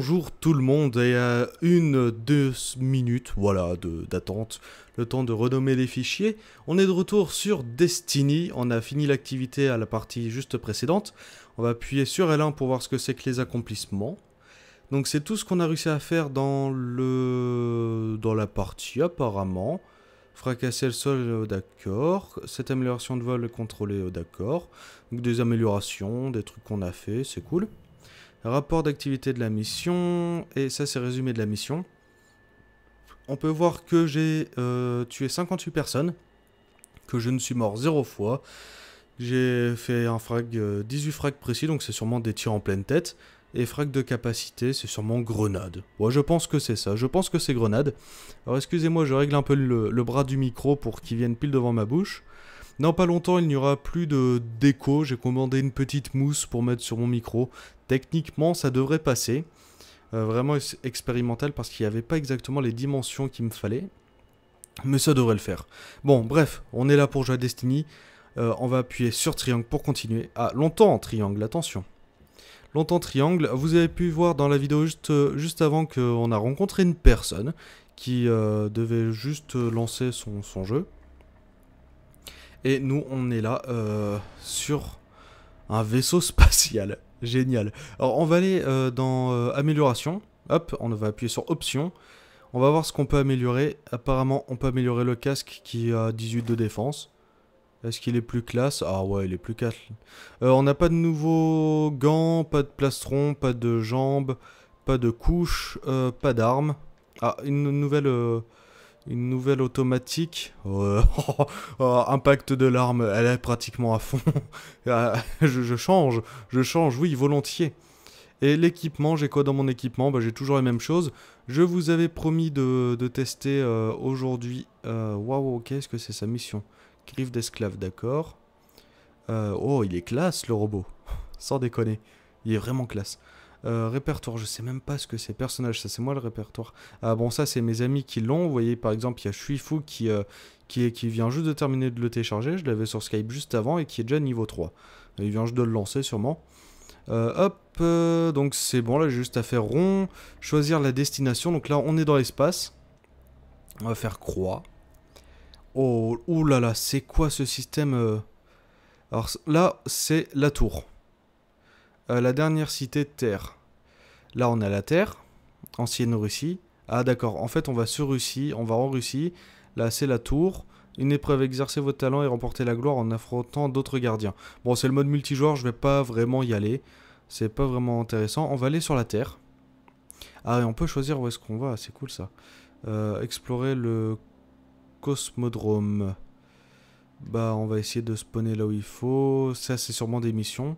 bonjour tout le monde et à une, deux minutes, voilà, d'attente, le temps de renommer les fichiers. On est de retour sur Destiny, on a fini l'activité à la partie juste précédente. On va appuyer sur L1 pour voir ce que c'est que les accomplissements. Donc c'est tout ce qu'on a réussi à faire dans le dans la partie apparemment. Fracasser le sol, euh, d'accord. Cette amélioration de vol contrôlée, euh, d'accord. des améliorations, des trucs qu'on a fait, c'est cool. Rapport d'activité de la mission, et ça c'est résumé de la mission. On peut voir que j'ai euh, tué 58 personnes, que je ne suis mort 0 fois. J'ai fait un frag, 18 euh, frags précis, donc c'est sûrement des tirs en pleine tête. Et frag de capacité, c'est sûrement grenade. Ouais, je pense que c'est ça. Je pense que c'est grenade. Alors, excusez-moi, je règle un peu le, le bras du micro pour qu'il vienne pile devant ma bouche. Non, pas longtemps, il n'y aura plus de déco. J'ai commandé une petite mousse pour mettre sur mon micro. Techniquement, ça devrait passer. Euh, vraiment expérimental parce qu'il n'y avait pas exactement les dimensions qu'il me fallait. Mais ça devrait le faire. Bon, bref, on est là pour jouer à Destiny. Euh, on va appuyer sur triangle pour continuer. Ah, longtemps triangle, attention. Longtemps triangle, vous avez pu voir dans la vidéo juste, euh, juste avant qu'on a rencontré une personne qui devait juste lancer son jeu. Et nous, on est là euh, sur un vaisseau spatial. Génial. Alors, on va aller euh, dans euh, amélioration. Hop, on va appuyer sur options. On va voir ce qu'on peut améliorer. Apparemment, on peut améliorer le casque qui a 18 de défense. Est-ce qu'il est plus classe Ah ouais, il est plus classe. on n'a pas de nouveaux gants, pas de plastron, pas de jambes, pas de couche, pas d'armes. Ah, une nouvelle une nouvelle automatique. impact euh, de l'arme, elle est pratiquement à fond. Euh, je, change, je change, oui, volontiers. Et l'équipement, j'ai quoi dans mon équipement bah, J'ai toujours les mêmes choses. Je vous avais promis de, tester euh, aujourd'hui. Waouh, qu'est-ce que c'est sa mission Griffe d'esclave, d'accord. oh, il est classe le robot. Sans déconner. Il est vraiment classe. Euh, répertoire, je sais même pas ce que c'est. Personnage, ça c'est moi le répertoire. Ah bon, ça c'est mes amis qui l'ont. Vous voyez, par exemple, il y a Shuifu qui, euh, qui, qui, vient juste de terminer de le télécharger. Je l'avais sur Skype juste avant et qui est déjà niveau 3. Il vient juste de le lancer sûrement. Euh, hop, euh, donc c'est bon, là j'ai juste à faire rond, choisir la destination, donc là on est dans l'espace. On va faire croix. Oh, là là, c'est quoi ce système Alors là, c'est la tour. Euh, la dernière cité Terre. Là, on a la Terre, ancienne Russie. Ah, d'accord. En fait, on va sur Russie, on va en Russie. Là, c'est la Tour. Une épreuve, exercer votre talent et remporter la gloire en affrontant d'autres gardiens. Bon, c'est le mode multijoueur, je vais pas vraiment y aller. C'est pas vraiment intéressant. On va aller sur la Terre. Ah, et on peut choisir où est-ce qu'on va, c'est cool ça. Euh, explorer le cosmodrome. Bah, on va essayer de spawner là où il faut. Ça, c'est sûrement des missions.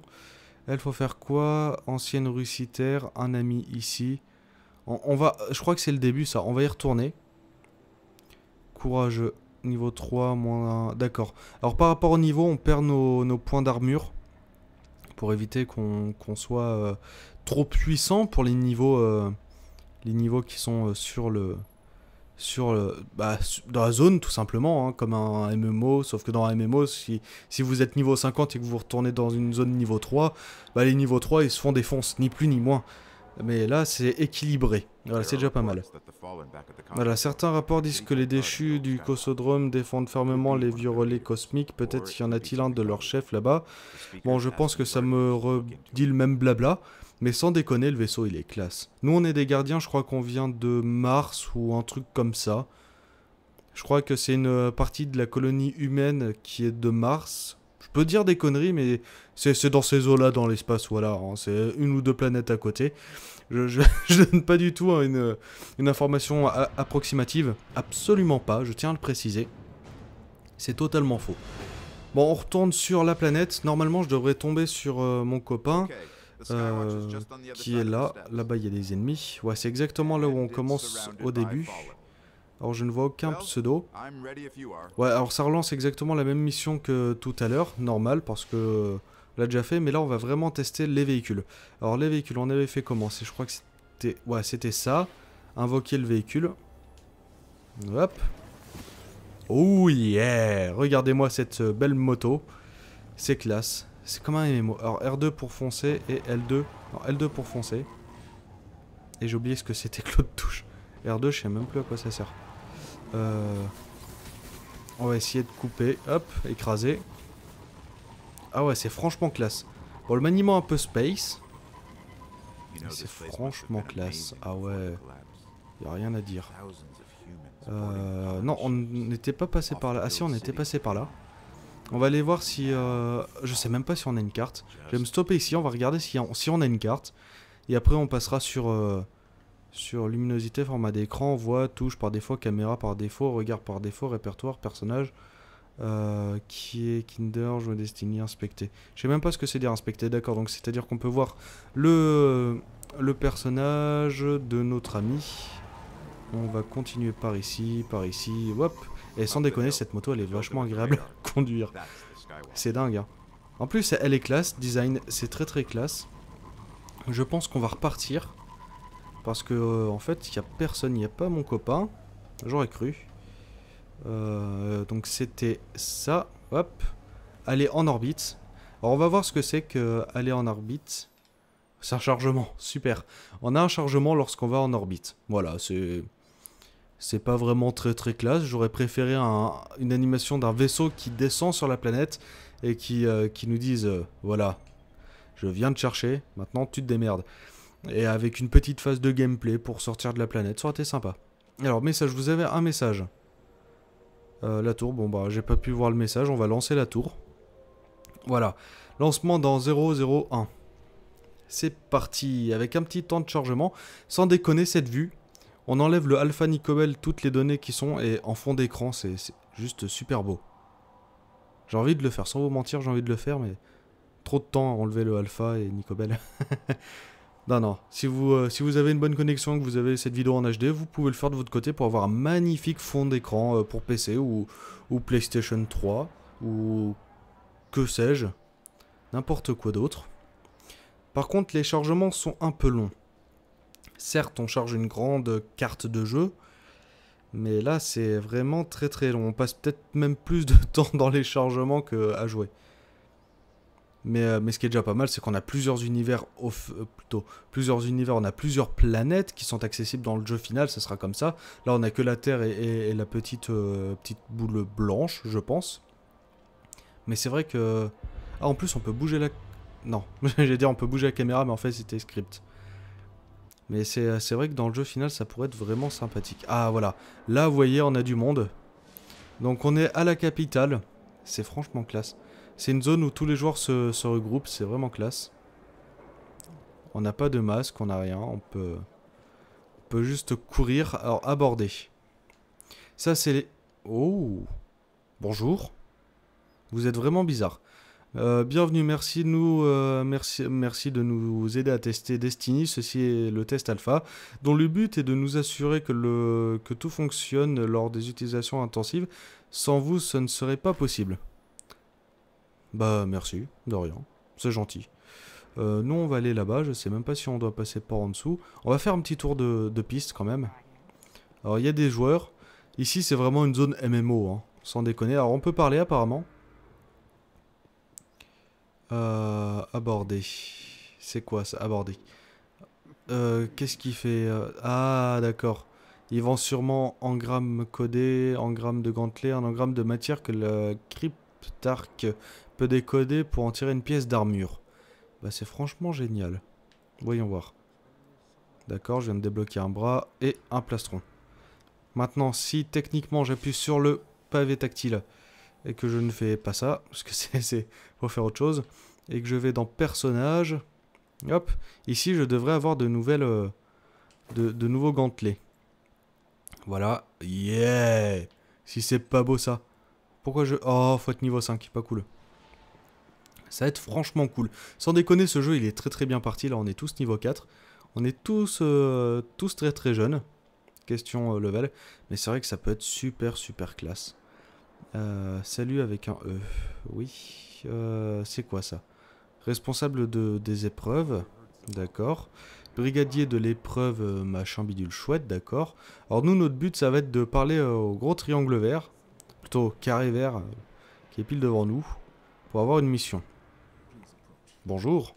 Elle, faut faire quoi Ancienne russitaire, un ami ici. On, va, je crois que c'est le début, ça. On va y retourner. Courageux. Niveau 3, moins... D'accord. Alors, par rapport au niveau, on perd nos, points d'armure. Pour éviter qu'on soit euh, trop puissant pour les niveaux, euh, les niveaux qui sont euh, sur le sur, euh, bah, dans la zone tout simplement, hein, comme un MMO, sauf que dans un MMO, si, vous êtes niveau 50 et que vous retournez dans une zone niveau 3, bah, les niveaux 3 ils se font défoncer, ni plus ni moins. Mais là, c'est équilibré. Voilà, c'est déjà pas mal. Voilà, certains rapports disent que les déchus du Cosodrome défendent fermement les vieux relais cosmiques. Peut-être y en a-t-il un de leur chefs là-bas. Bon, je pense que ça me redit le même blabla. Mais sans déconner, le vaisseau, il est classe. Nous, on est des gardiens, je crois qu'on vient de Mars ou un truc comme ça. Je crois que c'est une partie de la colonie humaine qui est de Mars. Je peux dire des conneries, mais c'est dans ces eaux-là, dans l'espace, voilà. Hein. c'est une ou deux planètes à côté. Je, donne pas du tout hein, une, information approximative. Absolument pas, je tiens à le préciser. C'est totalement faux. Bon, on retourne sur la planète. Normalement, je devrais tomber sur euh, mon copain. Euh, qui est là. Là-bas, il y a des ennemis. Ouais, c'est exactement là où on commence au début. Alors, je ne vois aucun pseudo. Ouais, alors ça relance exactement la même mission que tout à l'heure. Normal, parce que euh, l'a déjà fait. Mais là, on va vraiment tester les véhicules. Alors, les véhicules, on avait fait comment Je crois que c'était... Ouais, c'était ça. Invoquer le véhicule. Hop. Oh yeah Regardez-moi cette euh, belle moto. C'est classe. C'est comme un MMO. Alors R2 pour foncer et L2. Non, L2 pour foncer. Et j'ai oublié ce que c'était que l'autre touche. R2, je sais même plus à quoi ça sert. Euh, on va essayer de couper. Hop, écraser. Ah ouais, c'est franchement classe. Bon, le maniement un peu space. C'est franchement classe. Ah ouais. Y a rien à dire. Euh, non, on n'était pas passé par là. Ah si, on était passé par là. On va aller voir si... Euh, je sais même pas si on a une carte. Je vais me stopper ici, on va regarder si, on, si on a une carte. Et après on passera sur, euh, sur luminosité, format d'écran, voix, touche par défaut, caméra par défaut, regard par défaut, répertoire, personnage. Euh, qui est Kinder, destine destiné, inspecter. Je sais même pas ce que c'est dire inspecter, d'accord. Donc c'est à dire qu'on peut voir le, le personnage de notre ami. On va continuer par ici, par ici, hop. Et sans déconner, cette moto, elle est vachement agréable à conduire. C'est dingue, hein. En plus, elle est classe, design, c'est très très classe. Je pense qu'on va repartir. Parce que, euh, en fait, il n'y a personne, il n'y a pas mon copain. J'aurais cru. Euh, donc c'était ça. Hop. Aller en orbite. Alors on va voir ce que c'est que euh, aller en orbite. C'est un chargement, super. On a un chargement lorsqu'on va en orbite. Voilà, c'est c'est pas vraiment très très classe. J'aurais préféré une animation d'un vaisseau qui descend sur la planète et qui, euh, qui nous dise euh, voilà, je viens te chercher, maintenant tu te démerdes. Et avec une petite phase de gameplay pour sortir de la planète, ça aurait été sympa. Alors, message, vous avez un message. Euh, la tour, bon bah j'ai pas pu voir le message, on va lancer la tour. Voilà, lancement dans 001. C'est parti, avec un petit temps de chargement. Sans déconner, cette vue, on enlève le alpha Nicobel, toutes les données qui sont, et en fond d'écran, c'est juste super beau. J'ai envie de le faire, sans vous mentir, j'ai envie de le faire, mais trop de temps à enlever le alpha et Nicobel. non, non, si vous, euh, si vous avez une bonne connexion, que vous avez cette vidéo en HD, vous pouvez le faire de votre côté pour avoir un magnifique fond d'écran euh, pour PC ou, ou PlayStation 3, ou que sais-je, n'importe quoi d'autre. Par contre, les chargements sont un peu longs. Certes, on charge une grande carte de jeu, mais là, c'est vraiment très très long. On passe peut-être même plus de temps dans les chargements qu'à jouer. Mais, euh, mais, ce qui est déjà pas mal, c'est qu'on a plusieurs univers, off, euh, plutôt, plusieurs univers, on a plusieurs planètes qui sont accessibles dans le jeu final, Ce sera comme ça. Là, on a que la Terre et, la petite, euh, petite boule blanche, je pense. Mais c'est vrai que... Ah, en plus, on peut bouger la... Non, j'ai dit on peut bouger la caméra, mais en fait, c'était script. Mais euh, c'est vrai que dans le jeu final, ça pourrait être vraiment sympathique. Ah, voilà. Là, vous voyez, on a du monde. Donc, on est à la capitale. C'est franchement classe. C'est une zone où tous les joueurs se, regroupent. C'est vraiment classe. On n'a pas de masque, on n'a rien. On peut, peut juste courir. Alors, aborder. Ça, c'est les... Oh Bonjour. Vous êtes vraiment bizarre. Euh, bienvenue, merci de, nous, euh, merci, merci de nous aider à tester Destiny. Ceci est le test alpha, dont le but est de nous assurer que, le, que tout fonctionne lors des utilisations intensives. Sans vous, ce ne serait pas possible. Bah, merci, de rien. C'est gentil. Euh, nous, on va aller là-bas. Je sais même pas si on doit passer par en dessous. On va faire un petit tour de, piste quand même. Alors, il y a des joueurs. Ici, c'est vraiment une zone MMO, hein, sans déconner. Alors, on peut parler apparemment. Euh, aborder. C'est quoi ça Aborder. Euh, qu'est-ce qu'il fait euh, Ah, d'accord. Ils vont sûrement en grammes codés, en grammes de gantelets, en grammes de matière que le cryptark peut décoder pour en tirer une pièce d'armure. Bah, c'est franchement génial. Voyons voir. D'accord, je viens de débloquer un bras et un plastron. Maintenant, si techniquement j'appuie sur le pavé tactile, et que je ne fais pas ça, parce que c'est pour faire autre chose, et que je vais dans personnage, hop, ici je devrais avoir de nouvelles, euh, de, nouveaux gantelets. Voilà, yeah Si c'est pas beau ça. Pourquoi je... Oh, faut être niveau 5, pas cool. Ça va être franchement cool. Sans déconner, ce jeu il est très très bien parti, là on est tous niveau 4. On est tous, euh, tous très très jeunes, question euh, level, mais c'est vrai que ça peut être super super classe. Euh, salut avec un E. Oui. Euh, c'est quoi ça Responsable de, des épreuves. D'accord. Brigadier de l'épreuve euh, machin bidule chouette. D'accord. Alors nous, notre but, ça va être de parler euh, au gros triangle vert. Plutôt carré vert qui est pile devant nous. Pour avoir une mission. Bonjour.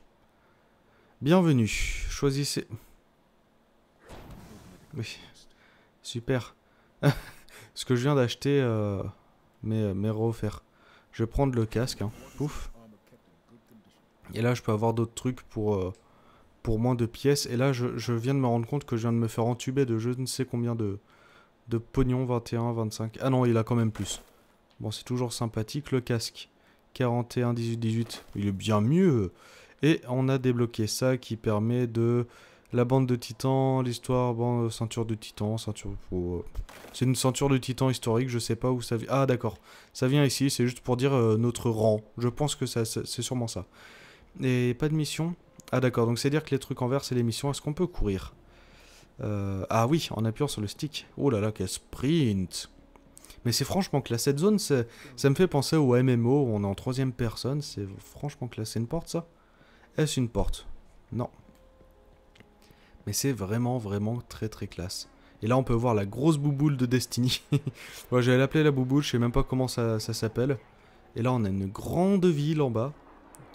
Bienvenue. Choisissez... Oui. Super. Ce que je viens d'acheter mais, euh, mais refaire. Je vais prendre le casque, hein. pouf. Et là, je peux avoir d'autres trucs pour, euh, pour moins de pièces. Et là, je, je, viens de me rendre compte que je viens de me faire entuber de je ne sais combien de, de pognon, 21, 25. Ah non, il a quand même plus. Bon, c'est toujours sympathique. Le casque, 41, 18, 18. Il est bien mieux. Et on a débloqué ça qui permet de la bande de titans, l'histoire, bon, euh, ceinture de titans, ceinture... Euh, c'est une ceinture de titans historique, je sais pas où ça vient. Ah d'accord, ça vient ici, c'est juste pour dire euh, notre rang. Je pense que ça, c'est sûrement ça. Et pas de mission Ah d'accord, donc cest dire que les trucs en vert, c'est les missions. Est-ce qu'on peut courir Ah oui, en appuyant sur le stick. Oh là là, quel sprint mais c'est franchement que là, Cette zone, ça me fait penser au MMO on est en troisième personne. C'est franchement classe. C'est une porte, ça Est-ce une porte Non. Mais c'est vraiment, vraiment très, très classe. Et là, on peut voir la grosse bouboule de Destiny. ouais, j'allais l'appeler la bouboule, je sais même pas comment ça, s'appelle. Et là, on a une grande ville en bas.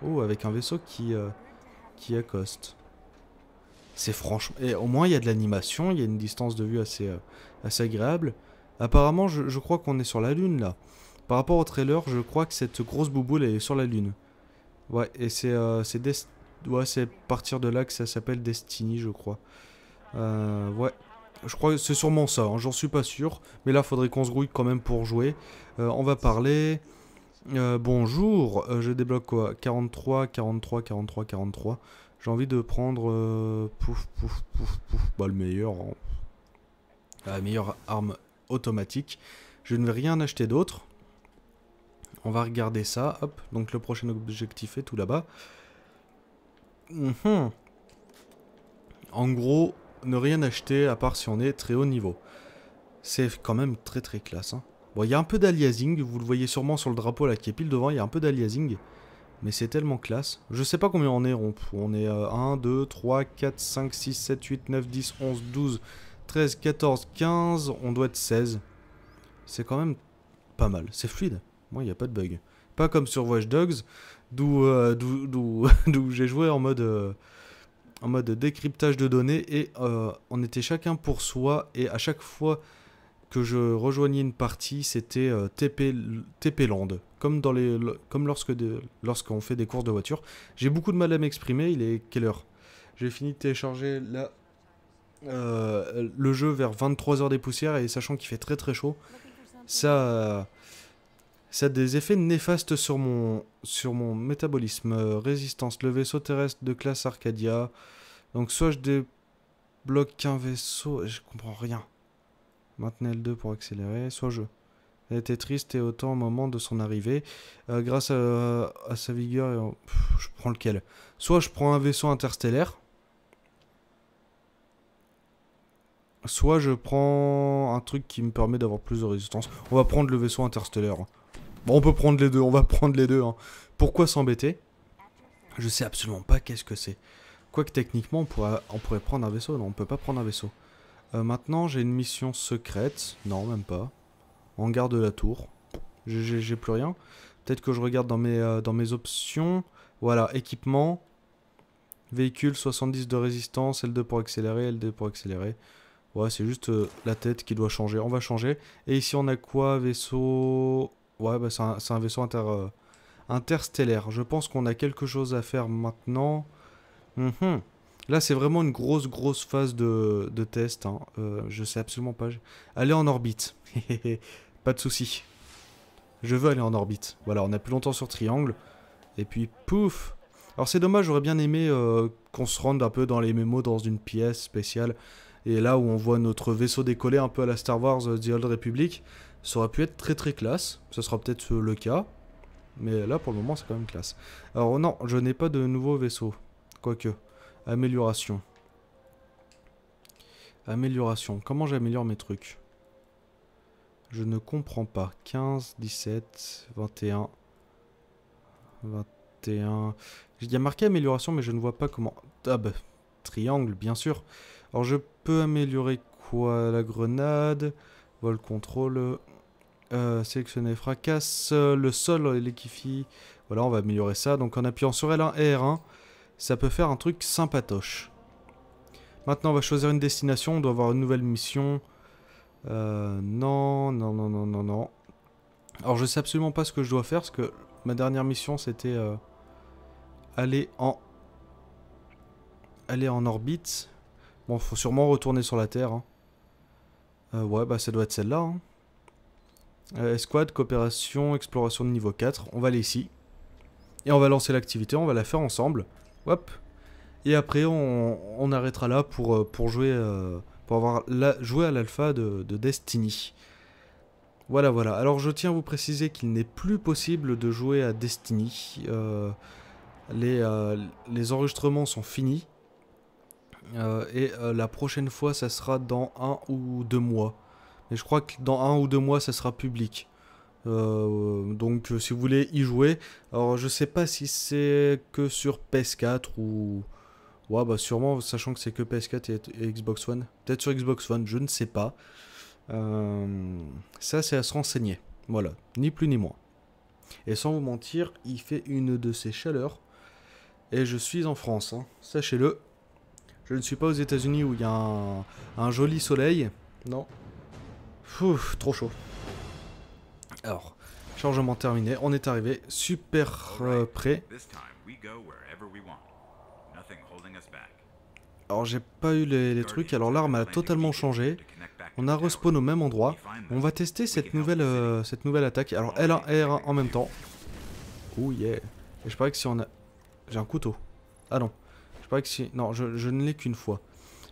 Oh, avec un vaisseau qui, euh, qui accoste. C'est franchement... Et au moins, il y a de l'animation, il y a une distance de vue assez, euh, assez agréable. Apparemment, je, crois qu'on est sur la Lune, là. Par rapport au trailer, je crois que cette grosse bouboule, est sur la Lune. Ouais, et c'est euh, c'est Destiny Ouais, c'est partir de là que ça s'appelle Destiny, je crois. Euh, ouais. Je crois que c'est sûrement ça, hein, j'en suis pas sûr. Mais là, faudrait qu'on se grouille quand même pour jouer. Euh, on va parler... Euh, bonjour, je débloque quoi 43, 43, 43, 43. J'ai envie de prendre... pouf, pouf, pouf, pouf. Bah, le meilleur... Hein. La meilleure arme automatique. Je ne vais rien acheter d'autre. On va regarder ça. Hop, donc le prochain objectif est tout là-bas. Mhm. En gros, ne rien acheter à part si on est très haut niveau. C'est quand même très très classe. Hein. Bon, il y a un peu d'aliasing, vous le voyez sûrement sur le drapeau là qui est pile devant, il y a un peu d'aliasing. Mais c'est tellement classe. Je sais pas combien on est, on, on est 1, 2, 3, 4, 5, 6, 7, 8, 9, 10, 11, 12, 13, 14, 15, on doit être 16. C'est quand même pas mal, c'est fluide. Moi, il n'y a pas de bug. Pas comme sur Watch Dogs, euh, d'où j'ai joué en mode, euh, en mode décryptage de données et euh, on était chacun pour soi et à chaque fois que je rejoignais une partie, c'était TP, TP Land, comme, dans les, comme lorsque de, lorsqu'on fait des courses de voiture. J'ai beaucoup de mal à m'exprimer, il est quelle heure J'ai fini de télécharger la, le jeu vers 23h des poussières et sachant qu'il fait très très chaud, ça, ça a des effets néfastes sur mon, sur mon métabolisme. résistance, le vaisseau terrestre de classe Arcadia. Donc soit je débloque un vaisseau, je comprends rien. Maintenez le 2 pour accélérer, soit je... Elle était triste et autant au moment de son arrivée. Euh, grâce à, sa vigueur, je prends lequel Soit je prends un vaisseau interstellaire. Soit je prends un truc qui me permet d'avoir plus de résistance. On va prendre le vaisseau interstellaire. Bon, on peut prendre les deux, on va prendre les deux. Hein. Pourquoi s'embêter Je sais absolument pas qu'est-ce que c'est. Quoique techniquement, on pourrait, on pourrait prendre un vaisseau. Non, on peut pas prendre un vaisseau. Euh, maintenant, j'ai une mission secrète. Non, même pas. On garde la tour. J'ai plus rien. Peut-être que je regarde dans mes, euh, dans mes options. Voilà, équipement. Véhicule, 70 de résistance, L2 pour accélérer, L2 pour accélérer. Ouais, c'est juste euh, la tête qui doit changer. On va changer. Et ici, on a quoi Vaisseau... Ouais, bah, c'est un, vaisseau euh, interstellaire. Je pense qu'on a quelque chose à faire maintenant. Mhm. Là, c'est vraiment une grosse, grosse phase de, test. Hein. Euh, je sais absolument pas. Aller en orbite. pas de souci. Je veux aller en orbite. Voilà, on a plus longtemps sur triangle. Et puis, pouf Alors c'est dommage, j'aurais bien aimé euh, qu'on se rende un peu dans les mémos, dans une pièce spéciale. Et là où on voit notre vaisseau décoller un peu à la Star Wars The Old Republic. Ça aurait pu être très très classe, ce sera peut-être euh, le cas, mais là pour le moment c'est quand même classe. Alors non, je n'ai pas de nouveau vaisseau, quoique. Amélioration. Amélioration, comment j'améliore mes trucs Je ne comprends pas. 15, 17, 21, 21... Il y a marqué amélioration mais je ne vois pas comment... Ah bah, triangle bien sûr. Alors je peux améliorer quoi La grenade, vol contrôle, euh, sélectionner fracasse, euh, le sol l'équifie. Voilà, on va améliorer ça. Donc en appuyant sur L1 et R1, ça peut faire un truc sympatoche. Maintenant, on va choisir une destination. On doit avoir une nouvelle mission. Euh, non, non, non, non, non, non. Alors, je sais absolument pas ce que je dois faire, parce que ma dernière mission, c'était aller en aller en orbite. Bon, faut sûrement retourner sur la Terre. Hein. ouais, bah ça doit être celle-là. Hein. Euh, Esquad, coopération, exploration de niveau 4. On va aller ici. Et on va lancer l'activité, on va la faire ensemble. Hop. Et après, on, arrêtera là pour, euh, jouer, euh, pour avoir à l'alpha de, Destiny. Voilà, voilà. Alors, je tiens à vous préciser qu'il n'est plus possible de jouer à Destiny. les, les enregistrements sont finis. et la prochaine fois, ça sera dans un ou deux mois. Et je crois que dans un ou deux mois, ça sera public. Euh, donc euh, si vous voulez y jouer, alors je sais pas si c'est que sur PS4 ou... Ouais bah sûrement, sachant que c'est que PS4 et, Xbox One. Peut-être sur Xbox One, je ne sais pas. Euh, ça c'est à se renseigner. Voilà, ni plus ni moins. Et sans vous mentir, il fait une de ces chaleurs. Et je suis en France, hein. sachez-le. Je ne suis pas aux États-Unis où il y a un joli soleil. Non, trop chaud. Alors, chargement terminé, on est arrivé super euh, prêt. près. Alors j'ai pas eu les, trucs, alors l'arme a totalement changé. On a respawn au même endroit. On va tester cette nouvelle, euh, cette nouvelle attaque. Alors L1 et R1 en même temps. Ouh, yeah. Et je parais que si on a... J'ai un couteau. Ah non. Je parais que si... Non, je, je ne l'ai qu'une fois.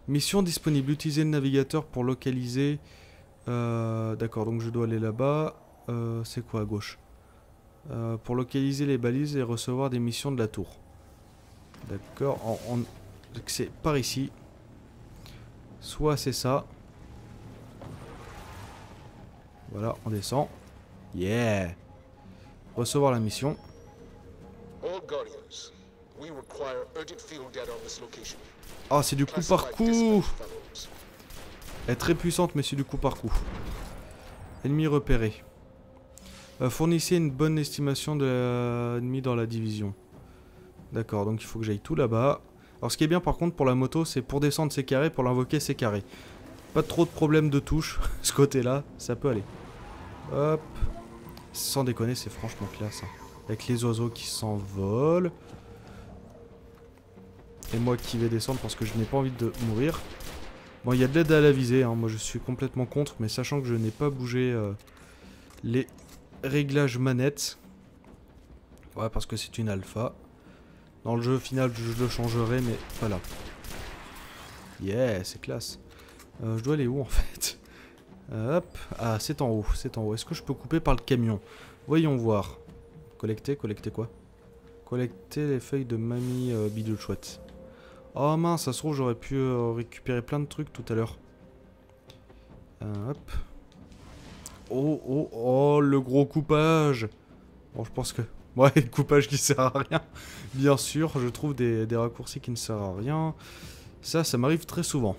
Mission disponible. Utilisez le navigateur pour localiser euh, d'accord, donc je dois aller là-bas. Euh, c'est quoi à gauche euh, Pour localiser les balises et recevoir des missions de la tour. D'accord, on... c'est par ici. Soit c'est ça. Voilà, on descend. Yeah Recevoir la mission. Ah, c'est du coup par coup elle est très puissante, mais c'est du coup par coup. Ennemi repéré. Euh, fournissez une bonne estimation de l'ennemi dans la division. D'accord, donc il faut que j'aille tout là-bas. Alors ce qui est bien par contre pour la moto, c'est pour descendre ses carrés, pour l'invoquer ses carrés. Pas trop de problèmes de touche, ce côté-là, ça peut aller. Hop. Sans déconner, c'est franchement classe. Hein. Avec les oiseaux qui s'envolent. Et moi qui vais descendre parce que je n'ai pas envie de mourir. Bon, il y a de l'aide à la visée, hein. moi je suis complètement contre, mais sachant que je n'ai pas bougé euh, les réglages manettes. Ouais, parce que c'est une alpha. Dans le jeu final, je le changerai, mais pas là. Yeah, c'est classe. Euh, je dois aller où en fait euh, Hop, ah c'est en haut, c'est en haut. Est-ce que je peux couper par le camion Voyons voir. Collecter, collecter quoi Collecter les feuilles de mamie euh, chouette. Oh mince, ça se trouve, j'aurais pu euh, récupérer plein de trucs tout à l'heure. Euh, hop. Oh, oh, oh, le gros coupage Bon, je pense que... Ouais, le coupage qui sert à rien. Bien sûr, je trouve des, raccourcis qui ne servent à rien. Ça, ça m'arrive très souvent.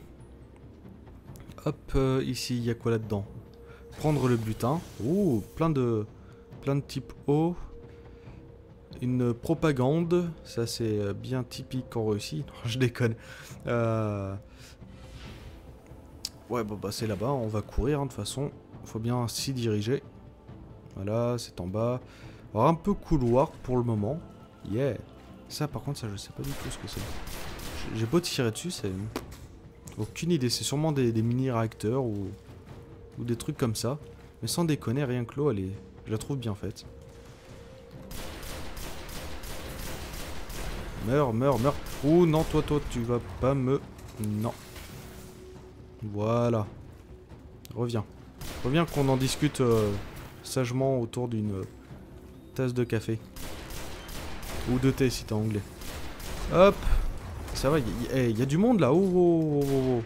Hop, euh, ici, il y a quoi là-dedans Prendre le butin. Ouh, plein de... Plein de types O une propagande, ça c'est euh, bien typique en Russie, non, je déconne. Euh, ouais, bon, bah, bah c'est là-bas, on va courir, hein, de toute façon, faut bien s'y diriger. Voilà, c'est en bas. Alors, un peu couloir pour le moment. Yeah Ça, par contre, ça, je sais pas du tout ce que c'est. J'ai beau tirer dessus, c'est... Aucune idée, c'est sûrement des, mini-réacteurs ou... ou des trucs comme ça. Mais sans déconner, rien que l'eau, elle Je la trouve bien faite. Meurs, meurs, meurs. Oh non, toi, toi, tu vas pas me... Non. Voilà. Reviens. Reviens qu'on en discute euh, sagement autour d'une euh, tasse de café. Ou de thé si t'es anglais. Hop Ça va, il y, a du monde là Oh, oh, oh, oh,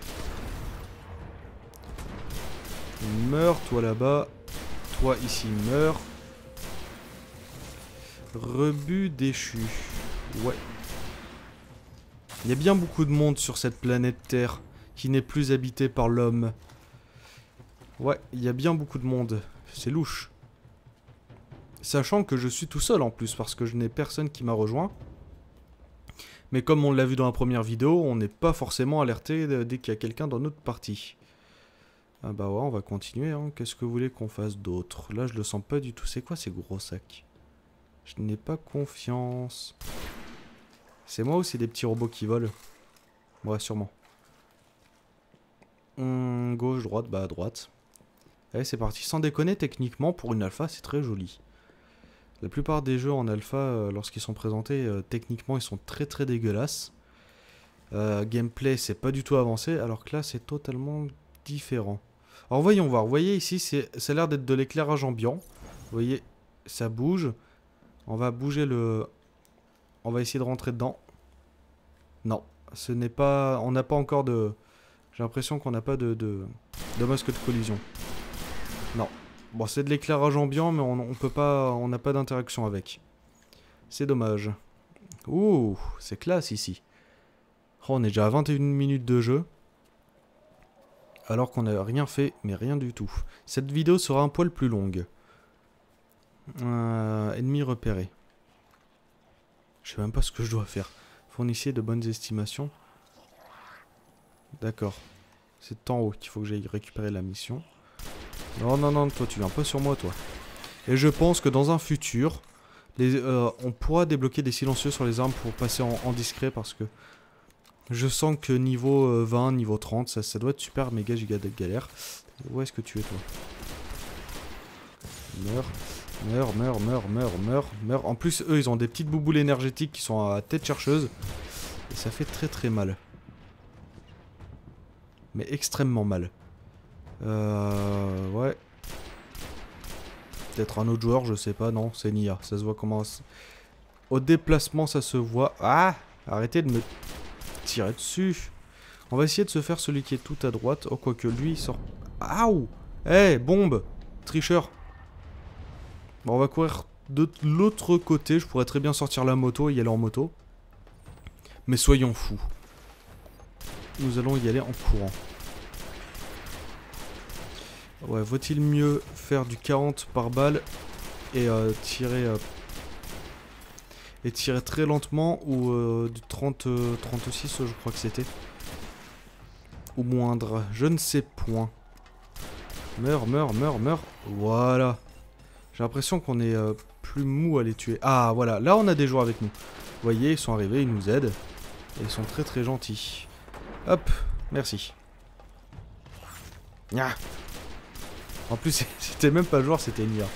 oh Meurs toi là-bas. Toi ici, meurs. Rebut déchu. Ouais, il y a bien beaucoup de monde sur cette planète Terre qui n'est plus habitée par l'homme. Ouais, il y a bien beaucoup de monde. C'est louche. Sachant que je suis tout seul en plus parce que je n'ai personne qui m'a rejoint. Mais comme on l'a vu dans la première vidéo, on n'est pas forcément alerté dès qu'il y a quelqu'un dans notre partie. Ah bah ouais, on va continuer. Hein. Qu'est-ce que vous voulez qu'on fasse d'autre Là, je le sens pas du tout. C'est quoi ces gros sacs Je n'ai pas confiance. C'est moi ou c'est des petits robots qui volent Ouais, sûrement. Hmm, gauche, droite, bah droite. Allez, c'est parti. Sans déconner, techniquement, pour une alpha, c'est très joli. La plupart des jeux en alpha, euh, lorsqu'ils sont présentés, euh, techniquement, ils sont très très dégueulasses. Euh, gameplay, c'est pas du tout avancé, alors que là, c'est totalement différent. Alors voyons voir. Vous voyez ici, ça a l'air d'être de l'éclairage ambiant. Vous voyez, ça bouge. On va bouger le... On va essayer de rentrer dedans. Non, ce n'est pas... On n'a pas encore de... J'ai l'impression qu'on n'a pas de, de, de, masque de collision. Non. Bon, c'est de l'éclairage ambiant, mais on, peut pas... On n'a pas d'interaction avec. C'est dommage. Ouh, c'est classe ici. Oh, on est déjà à 21 minutes de jeu. Alors qu'on n'a rien fait, mais rien du tout. Cette vidéo sera un poil plus longue. Euh, ennemi repéré. Je sais même pas ce que je dois faire. Fournissez de bonnes estimations. D'accord. C'est en haut qu'il faut que j'aille récupérer la mission. Non, non, non, toi tu viens pas sur moi, toi. Et je pense que dans un futur, euh, on pourra débloquer des silencieux sur les armes pour passer en, discret parce que je sens que niveau 20, euh, niveau 30, ça, ça doit être super méga giga de galère. Où est-ce que tu es toi Meurs, meurs, meurs, meurs, meurs, meurs, En plus, eux, ils ont des petites bouboules énergétiques qui sont à tête chercheuse. Et ça fait très très mal. Mais extrêmement mal. Euh... Ouais. Peut-être un autre joueur, je sais pas. Non, c'est Nia. Ça se voit comment... Au déplacement, ça se voit... Ah Arrêtez de me tirer dessus. On va essayer de se faire celui qui est tout à droite. Oh, quoique lui, il sort... Aouh Eh, bombe Tricheur Bon, on va courir de l'autre côté. Je pourrais très bien sortir la moto et y aller en moto. Mais soyons fous. Nous allons y aller en courant. Ouais, vaut-il mieux faire du 40 par balle et euh, tirer... Euh, et tirer très lentement ou euh, du 30, 36 je crois que c'était. Ou moindre, je ne sais point. Meurs, meurs, meurs, meurs. Voilà. J'ai l'impression qu'on est euh, plus mou à les tuer. Ah, voilà. Là, on a des joueurs avec nous. Vous voyez, ils sont arrivés, ils nous aident. Et ils sont très très gentils. Hop, merci. Nya. En plus, c'était même pas le joueur, c'était Nia.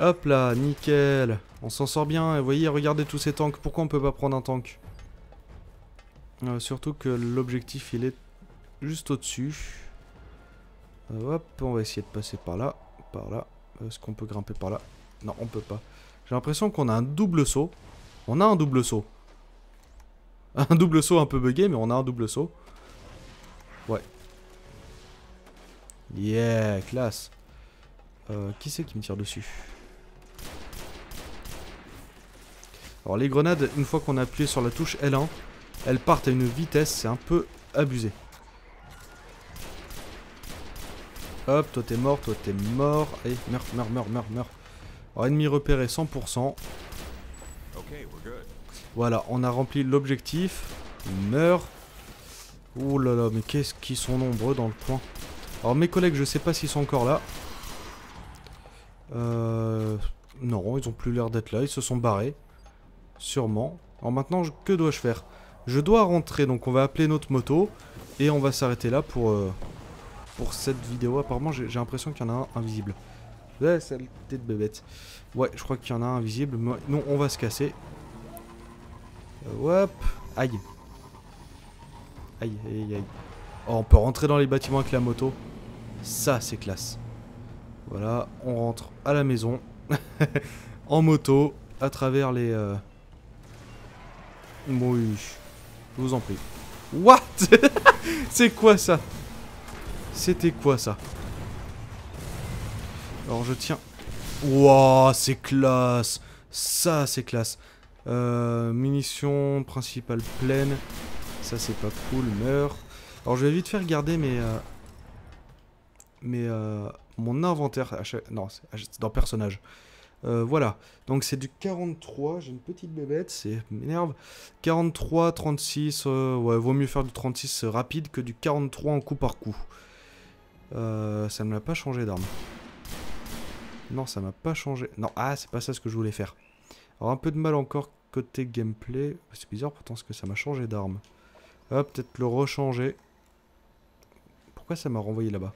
Hop là, nickel. On s'en sort bien. Et vous voyez, regardez tous ces tanks. Pourquoi on peut pas prendre un tank euh, Surtout que l'objectif, il est juste au-dessus. hop, on va essayer de passer par là. Par là. Est-ce qu'on peut grimper par là Non, on peut pas. J'ai l'impression qu'on a un double saut. On a un double saut. Un double saut un peu bugué, mais on a un double saut. Ouais. Yeah, classe. Euh, qui c'est qui me tire dessus Alors les grenades, une fois qu'on a appuyé sur la touche L1, elles partent à une vitesse, c'est un peu abusé. Hop, toi t'es mort, toi t'es mort. Eh, meurs, meurs, meurs, meurs, meurs. ennemi repéré 100%. Voilà, on a rempli l'objectif. Meurs. Ouh là là, mais qu'est-ce qu'ils sont nombreux dans le coin. Alors mes collègues, je sais pas s'ils sont encore là. Euh... Non, ils ont plus l'air d'être là, ils se sont barrés. Sûrement. Alors maintenant, que dois-je faire Je dois rentrer, donc on va appeler notre moto. Et on va s'arrêter là pour... Euh, pour cette vidéo. Apparemment, j'ai l'impression qu'il y en a un invisible. Ouais, saleté de bébête. Ouais, je crois qu'il y en a un invisible. Non, on va se casser. Hop. Aïe. Aïe, aïe, aïe. Oh, on peut rentrer dans les bâtiments avec la moto. Ça, c'est classe. Voilà, on rentre à la maison. en moto, à travers les... Euh... je vous en prie. What C'est quoi ça c'était quoi ça Alors je tiens... Wouah, c'est classe Ça, c'est classe. Euh, munitions principales pleines. Ça, c'est pas cool. Meurs. Alors je vais vite faire regarder mes... Euh, euh, mon inventaire... Non, c'est dans personnage. voilà, donc c'est du 43, j'ai une petite bébête, c'est m'énerve. 43, 36, ouais, vaut mieux faire du 36 rapide que du 43 en coup par coup. Euh, ça ne m'a pas changé d'arme. Non, ça m'a pas changé. Non, ah, c'est pas ça ce que je voulais faire. Alors, un peu de mal encore côté gameplay. C'est bizarre pourtant ce que ça m'a changé d'arme. Hop, ah, peut-être le rechanger. Pourquoi ça m'a renvoyé là-bas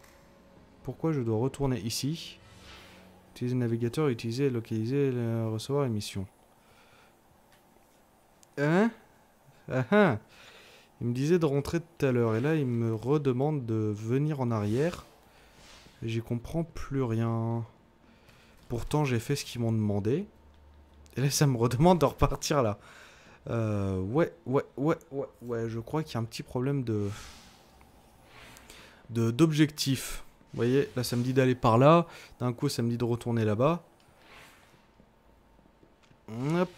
Pourquoi je dois retourner ici Utiliser le navigateur, utiliser, localiser, recevoir les missions. Hein Ah hein. Il me disait de rentrer tout à l'heure et là il me redemande de venir en arrière. J'y comprends plus rien. Pourtant j'ai fait ce qu'ils m'ont demandé. Et là ça me redemande de repartir là. ouais, ouais, ouais, ouais, ouais. Je crois qu'il y a un petit problème de d'objectif. Vous voyez, là ça me dit d'aller par là. D'un coup ça me dit de retourner là-bas. Hop.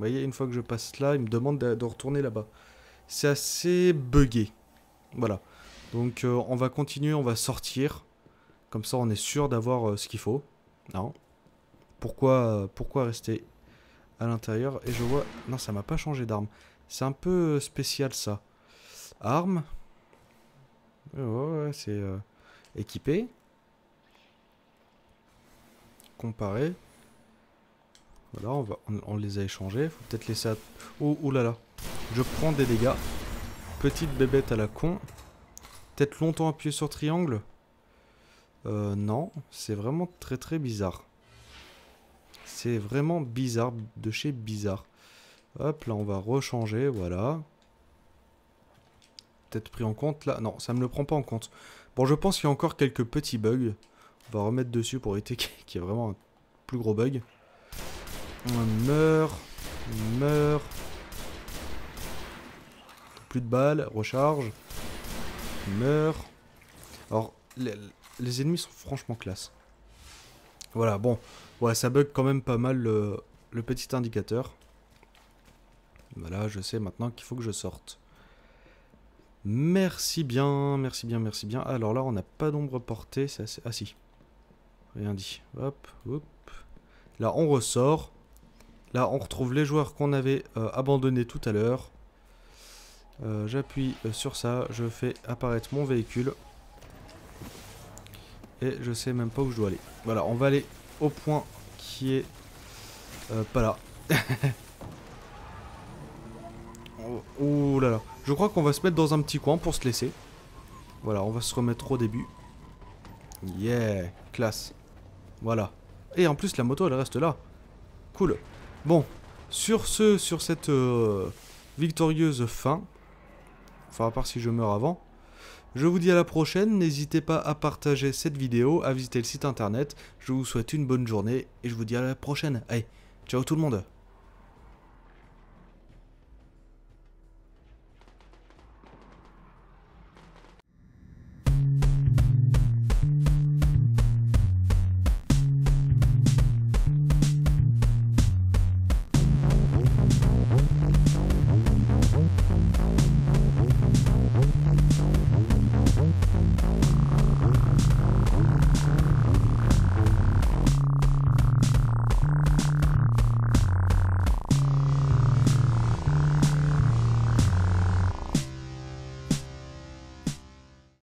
Vous voyez, une fois que je passe là, il me demande de retourner là-bas. C'est assez buggé. Voilà. Donc euh, on va continuer, on va sortir. Comme ça, on est sûr d'avoir euh, ce qu'il faut. Non. Pourquoi, euh, pourquoi rester à l'intérieur Et je vois... Non, ça m'a pas changé d'arme. C'est un peu spécial, ça. Arme. ouais, c'est équipé. Comparé. Voilà, on, va, on, les a échangés. Faut peut-être laisser... À... Oh, oh, là là. Je prends des dégâts. Petite bébête à la con. Peut-être longtemps appuyé sur triangle. Euh, non, c'est vraiment très très bizarre. C'est vraiment bizarre, de chez bizarre. Hop, là on va rechanger, voilà. Peut-être pris en compte, là. Non, ça me le prend pas en compte. Bon, je pense qu'il y a encore quelques petits bugs. On va remettre dessus pour éviter qu'il y ait vraiment un plus gros bug. On On meurt. Plus de balles. Recharge. Meurt. Alors, les, ennemis sont franchement classe. Voilà, bon. Ouais, ça bug quand même pas mal le, petit indicateur. Voilà, je sais maintenant qu'il faut que je sorte. Merci bien, merci bien, merci bien. Alors là, on n'a pas d'ombre portée. Ah si, rien dit. Hop, hop. Là, on ressort. Là, on retrouve les joueurs qu'on avait euh, abandonnés tout à l'heure. Euh, j'appuie euh, sur ça, je fais apparaître mon véhicule. Et je sais même pas où je dois aller. Voilà, on va aller au point qui est pas là. Oh, ouh là là. Je crois qu'on va se mettre dans un petit coin pour se laisser. Voilà, on va se remettre au début. Yeah, classe. Voilà. Et en plus, la moto, elle reste là. Cool. Bon, sur ce, sur cette euh, victorieuse fin, enfin à part si je meurs avant, je vous dis à la prochaine, n'hésitez pas à partager cette vidéo, à visiter le site internet, je vous souhaite une bonne journée et je vous dis à la prochaine. Allez, ciao tout le monde